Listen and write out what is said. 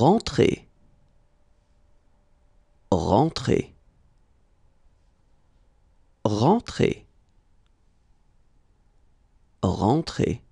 rentrer, rentrer, rentrer, rentrer.